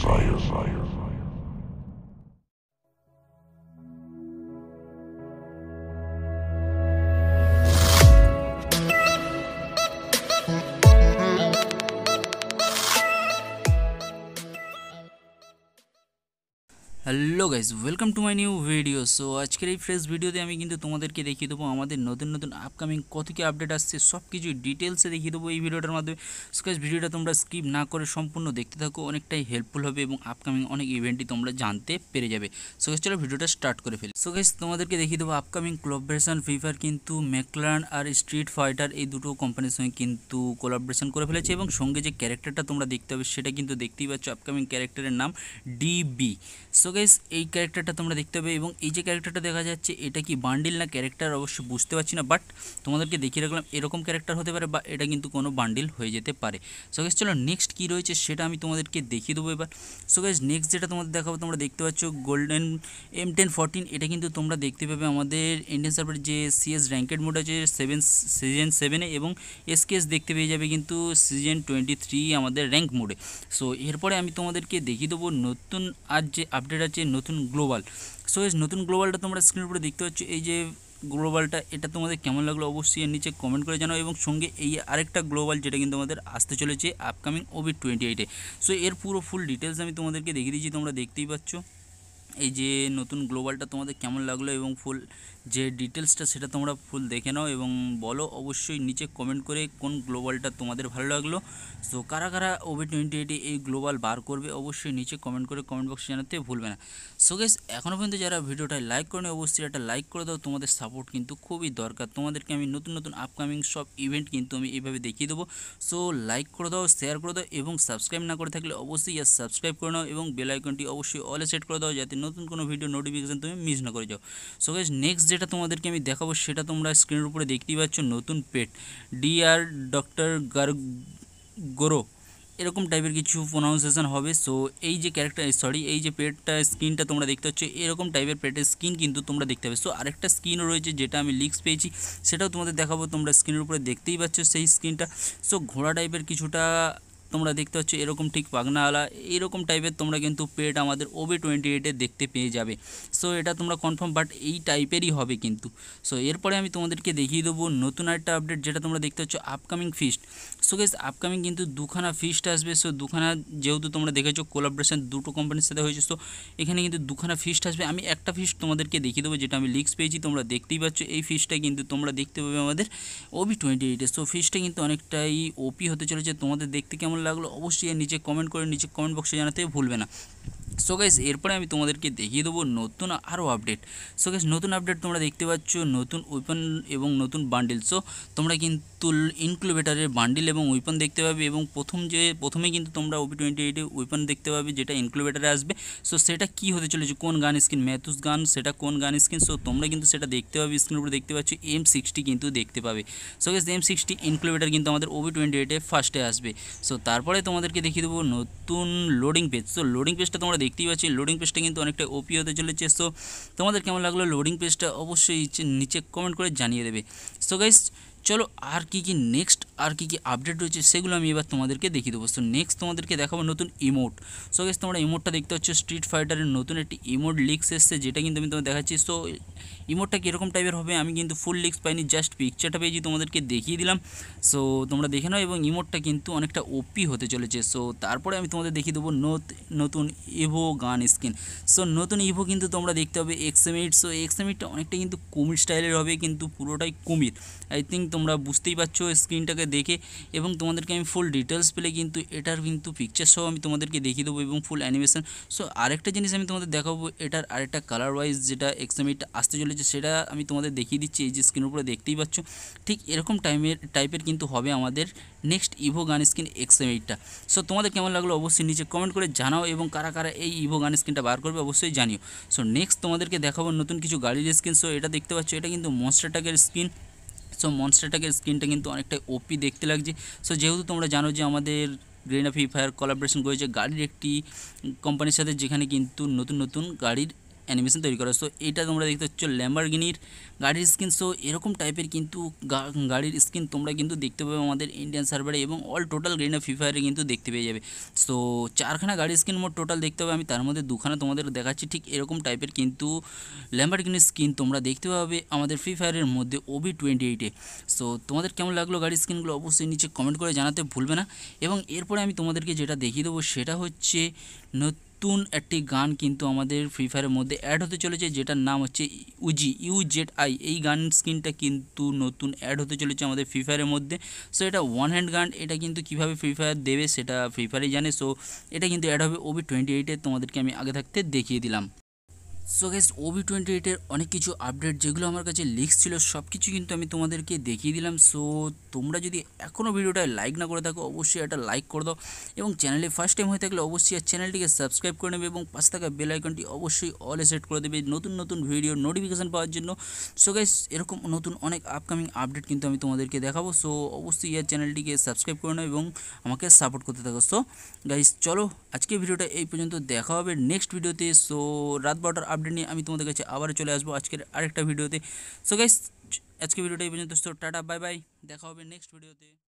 fire, fire. Hello guys welcome to my new video so আজকের এই fresh ভিডিওতে আমি কিন্তু তোমাদেরকে দেখিয়ে দেবো আমাদের নতুন নতুন আপকামিং কত কী আপডেট আসছে সব কিছু ডিটেলসে দেখিয়ে দেবো এই ভিডিওটার মাধ্যমে সো গাইজ ভিডিওটা তোমরা স্কিপ না করে সম্পূর্ণ দেখতে থাকো অনেকটাই হেল্পফুল হবে এবং আপকামিং অনেক ইভেন্টই তোমরা জানতে পেরে যাবে সো গাইজ চলো ভিডিওটা স্টার্ট করে ফেলি সো গাইজ তোমাদেরকে দেখিয়ে দেবো আপকামিং কোলাবরেশন ফিফার কিন্তু ম্যাকলান আর স্ট্রিট ফাইটার এই দুটো কোম্পানির সঙ্গে কিন্তু কোলাবরেশন করে ফেলেছে এবং সঙ্গে যে ক্যারেক্টারটা তোমরা দেখতে হবে সেটা কিন্তু দেখতেই পাচ্ছ আপকামিং ক্যারেক্টারের নাম ডিবি সো গাইস এই ক্যারেক্টারটা তোমরা দেখতে পাবে এবং এই যে ক্যারেক্টারটা দেখা যাচ্ছে এটা কি বান্ডিল না ক্যারেক্টার অবশ্যই বুঝতে পারছি না বাট তোমাদেরকে দেখিয়ে রাখলাম এরকম ক্যারেক্টার হতে পারে বা এটা কিন্তু কোনো বান্ডিল হয়ে যেতে পারে সো গাইস চলো নেক্সট কী রয়েছে সেটা আমি তোমাদেরকে দেখিয়ে দেবো এবার সো গাইস নেক্সট যেটা তোমাদের দেখাবো তোমরা দেখতে পাচ্ছ গোল্ডেন এম টেন ফোরটিন এটা কিন্তু তোমরা দেখতে পাবে আমাদের ইন্ডিয়ান সার্ভার যে সিএস র্যাঙ্কেড মোড আছে সেভেন সিজন সেভেনে এবং এসকেএস দেখতে পেয়ে যাবে কিন্তু সিজন টোয়েন্টি থ্রি আমাদের র্যাঙ্ক মোডে সো এরপরে আমি তোমাদেরকে দেখিয়ে দেবো নতুন আর যে আপডেট আছে হচ্ছে নতুন গ্লোবাল সো এই নতুন গ্লোবালটা তোমরা স্ক্রিনের উপরে দেখতে পাচ্ছ এই যে গ্লোবালটা এটা তোমাদের কেমন লাগলো অবশ্যই এর নিচে কমেন্ট করে জানাও এবং সঙ্গে এই আরেকটা গ্লোবাল যেটা কিন্তু আমাদের আসতে চলেছে আপকামিং ওবিড টোয়েন্টি এইটে সো এর পুরো ফুল ডিটেলস আমি তোমাদেরকে দেখিয়ে দিয়েছি তোমরা দেখতেই পাচ্ছ এই যে নতুন গ্লোবালটা তোমাদের কেমন লাগলো এবং ফুল যে ডিটেলসটা সেটা তোমরা ফুল দেখে নাও এবং বলো অবশ্যই নিচে কমেন্ট করে কোন গ্লোবালটা তোমাদের ভালো লাগলো সো কারা কারা ওভি টোয়েন্টি এইটে এই গ্লোবাল বার করবে অবশ্যই নিচে কমেন্ট করে কমেন্ট বক্সে জানাতে ভুলবে না সো গেস এখনও পর্যন্ত যারা ভিডিওটায় লাইক করেনি অবশ্যই একটা লাইক করে দাও তোমাদের সাপোর্ট কিন্তু খুবই দরকার তোমাদেরকে আমি নতুন নতুন আপকামিং সব ইভেন্ট কিন্তু আমি এইভাবে দেখিয়ে দেবো সো লাইক করে দাও শেয়ার করে দাও এবং সাবস্ক্রাইব না করে থাকলে অবশ্যই সাবস্ক্রাইব করে নাও এবং বেল অবশ্যই অলে সেট করে দাও যাতে নতুন কোনো ভিডিও নোটিফিকেশান তুমি মিস না করে যাও সো গাইজ নেক্সট যেটা তোমাদেরকে আমি দেখাবো সেটা তোমরা স্ক্রিনের উপরে দেখতেই পাচ্ছ নতুন পেট ডিআর ডক্টর গার গোরো এরকম টাইপের কিছু প্রোনাউন্সিয়েশান হবে সো এই যে ক্যারেক্টার সরি এই যে পেটটা স্কিনটা তোমরা দেখতে পাচ্ছ এরকম টাইপের পেটের স্কিন কিন্তু তোমরা দেখতে পাবে সো আরেকটা স্কিনও রয়েছে যেটা আমি লিক্স পেয়েছি সেটাও তোমাদের দেখাবো তোমরা স্ক্রিনের উপরে দেখতেই পাচ্ছ সেই স্কিনটা সো ঘোড়া টাইপের কিছুটা তোমরা দেখতে পাচ্ছ এরকম ঠিক পাগনাওয়ালা এইরকম টাইপের তোমরা কিন্তু পেট আমাদের ওবি টোয়েন্টি এইটে দেখতে পেয়ে যাবে সো এটা তোমরা কনফার্ম বাট এই টাইপেরই হবে কিন্তু সো এরপরে আমি তোমাদেরকে দেখিয়ে দেবো নতুন একটা আপডেট যেটা তোমরা দেখতে পাচ্ছ upcoming fist so guys upcoming কিন্তু দুখানা ফিস্ট আসবে সো দুখানা যেহেতু তোমরা দেখেছো কোলাবরেশন দুটো কোম্পানির সাথে হয়েছে সো এখানে কিন্তু দুখানা ফিস্ট আসবে আমি একটা ফিস্ট তোমাদেরকে দেখিয়ে দেবো যেটা আমি লিক্স পেয়েছি তোমরা দেখতেই পাচ্ছ এই ফিসটা কিন্তু তোমরা দেখতে পাবে আমাদের ওবি টোয়েন্টি এইটে সো ফিসটা কিন্তু অনেকটাই ওপি হতে চলেছে তোমাদের দেখতে কেমন লাগলো অবশ্যই নিচে কমেন্ট করে নিচে কমেন্ট বক্সে জানাতে ভুলবে না সো গাইজ এরপরে আমি তোমাদেরকে দেখিয়ে দেবো নতুন আরও আপডেট সো গাইজ নতুন আপডেট তোমরা দেখতে পাচ্ছ নতুন ওয়েপন এবং নতুন বান্ডিল সো তোমরা কিন্তু ইনক্লোবেটারের বান্ডিল এবং ওয়েপন দেখতে পাবে এবং প্রথম যে প্রথমে কিন্তু তোমরা ওপি টোয়েন্টি এইটে ওয়েপন দেখতে পাবে যেটা ইনক্লোবেটারে আসবে সো সেটা কী হতে চলেছে কোন গান স্ক্রিন ম্যাথুস গান সেটা কোন গান স্ক্রিন সো তোমরা কিন্তু সেটা দেখতে পাবে স্ক্রিনের উপরে দেখতে পাচ্ছ এম সিক্সটি কিন্তু দেখতে পাবে so guys M sixty incubator কিন্তু আমাদের ওবি টোয়েন্টি এইটে ফার্স্টে আসবে সো তারপরে তোমাদেরকে দেখিয়ে দেবো নতুন লোডিং পেজ সো লোডিং পেজটা তোমরা দেখতেই পাচ্ছি লোডিং পেজটা কিন্তু অনেকটা ওপি হতে চলেছে সো তোমাদের কেমন লাগলো লোডিং পেজটা অবশ্যই নিচে কমেন্ট করে জানিয়ে দেবে সো গাইস চলো আর কি কি নেক্সট আর কি কি আপডেট রয়েছে সেগুলো আমি এবার তোমাদেরকে দেখিয়ে দেবো সো নেক্সট তোমাদেরকে দেখাবো নতুন ইমোট সো গেস তোমরা ইমোটটা দেখতে পাচ্ছ স্ট্রিট ফাইটারের নতুন একটি ইমোট লিক্স এসছে যেটা কিন্তু আমি তোমাকে দেখাচ্ছি সো ইমোটটা কীরকম টাইপের হবে আমি কিন্তু ফুল লিক্স পাইনি জাস্ট পিকচারটা পেয়েছি তোমাদেরকে দেখিয়ে দিলাম সো তোমরা দেখে নাও এবং ইমোটটা কিন্তু অনেকটা ওপি হতে চলেছে সো তারপরে আমি তোমাদের দেখিয়ে দেবো নতুন ইভো গান স্কিন সো নতুন ইভো কিন্তু তোমরা দেখতে হবে এক্সএমিট সো এক্সএমিটটা অনেকটা কিন্তু কুমির স্টাইলের হবে কিন্তু পুরোটাই কুমির আই থিঙ্ক তোমরা বুঝতেই পারছো স্ক্রিনটাকে দেখে এবং তোমাদেরকে আমি ফুল ডিটেলস পেলে কিন্তু এটার কিন্তু পিকচার সহ আমি তোমাদেরকে দেখিয়ে দেবো এবং ফুল অ্যানিমেশন সো আরেকটা জিনিস আমি তোমাদের দেখাবো এটার আরেকটা কালার ওয়াইজ যেটা এক্সামিট আসতে চলেছে সেটা আমি তোমাদের দেখিয়ে দিচ্ছি এই যে স্ক্রিনের উপরে দেখতেই পাচ্ছ ঠিক এরকম টাইমের টাইপের কিন্তু হবে আমাদের নেক্সট ইভো গান স্ক্রিন এক্সামিটটা সো তোমাদের কেমন লাগলো অবশ্যই নিচে কমেন্ট করে জানাও এবং কারা কারা এই ইভো গান স্ক্রিনটা বার করবে অবশ্যই জানিও সো নেক্সট তোমাদেরকে দেখাবো নতুন কিছু গাড়ির স্ক্রিন সো এটা দেখতে পাচ্ছ এটা কিন্তু মনস্টার টাকের স্ক্রিন সো মনস্টারটাকের স্ক্রিনটা কিন্তু অনেকটাই ওপি দেখতে লাগছে সো যেহেতু তোমরা জানো যে আমাদের গ্রিনা ফ্রি ফায়ার কলাবরেশন করেছে গাড়ির একটি কোম্পানির সাথে যেখানে কিন্তু নতুন নতুন গাড়ির অ্যানিমেশন তৈরি করা সো এইটা তোমরা দেখতে পাচ্ছ ল্যাম্বারগিনির গাড়ির স্কিন সো এরকম টাইপের কিন্তু গাড়ির স্কিন তোমরা কিন্তু দেখতে পাবে আমাদের ইন্ডিয়ান সার্ভারে এবং অল টোটাল গ্রিন ফ্রি ফায়ারে কিন্তু দেখতে পেয়ে যাবে সো চারখানা গাড়ির স্কিন মোট টোটাল দেখতে পাবে আমি তার মধ্যে দুখানা তোমাদের দেখাচ্ছি ঠিক এরকম টাইপের কিন্তু ল্যাম্বারগিনির স্কিন তোমরা দেখতে পাবে আমাদের ফ্রি ফায়ারের মধ্যে ওবি টোয়েন্টি এইটে সো তোমাদের কেমন লাগলো গাড়ির স্কিনগুলো অবশ্যই নিচে কমেন্ট করে জানাতে ভুলবে না এবং এরপরে আমি তোমাদেরকে যেটা দেখিয়ে দেবো সেটা হচ্ছে নতুন একটি গান কিন্তু আমাদের ফ্রি ফায়ারের মধ্যে অ্যাড হতে চলেছে যেটার নাম হচ্ছে উজি ইউ জেড আই এই গান স্কিনটা কিন্তু নতুন অ্যাড হতে চলেছে আমাদের ফ্রি ফায়ারের মধ্যে সো এটা ওয়ান হ্যান্ড গান এটা কিন্তু কিভাবে ফ্রি ফায়ার দেবে সেটা ফ্রি ফায়ারই জানে সো এটা কিন্তু অ্যাড হবে ওবি টোয়েন্টি এইটে তোমাদেরকে আমি আগে থাকতে দেখিয়ে দিলাম সো গেস ওবি টোয়েন্টি এইটের অনেক কিছু আপডেট যেগুলো আমার কাছে লিক্স ছিল সব কিছু কিন্তু আমি তোমাদেরকে দেখিয়ে দিলাম সো তোমরা যদি এখনও ভিডিওটায় লাইক না করে থাকো অবশ্যই একটা লাইক করে দাও এবং চ্যানেলে ফার্স্ট টাইম হয়ে থাকলে অবশ্যই চ্যানেলটিকে সাবস্ক্রাইব করে নেবে এবং পাশে থাকা বেল আইকনটি অবশ্যই অলে সেট করে দেবে নতুন নতুন ভিডিও নোটিফিকেশান পাওয়ার জন্য সো গাইস এরকম নতুন অনেক আপকামিং আপডেট কিন্তু আমি তোমাদেরকে দেখাবো সো অবশ্যই ইয়ার চ্যানেলটিকে সাবস্ক্রাইব করে নেবো এবং আমাকে সাপোর্ট করতে থাকো সো গাইস চলো আজকে ভিডিওটা এই পর্যন্ত দেখা হবে নেক্সট ভিডিওতে সো রাত বাউডার আপডেট নিয়ে আমি তোমাদের কাছে আবার চলে আসব আজকের আরেকটা ভিডিওতে সো গাইস আজকে ভিডিওটা এই পর্যন্ত दोस्तों टाटा बाय बाय দেখা হবে নেক্সট ভিডিওতে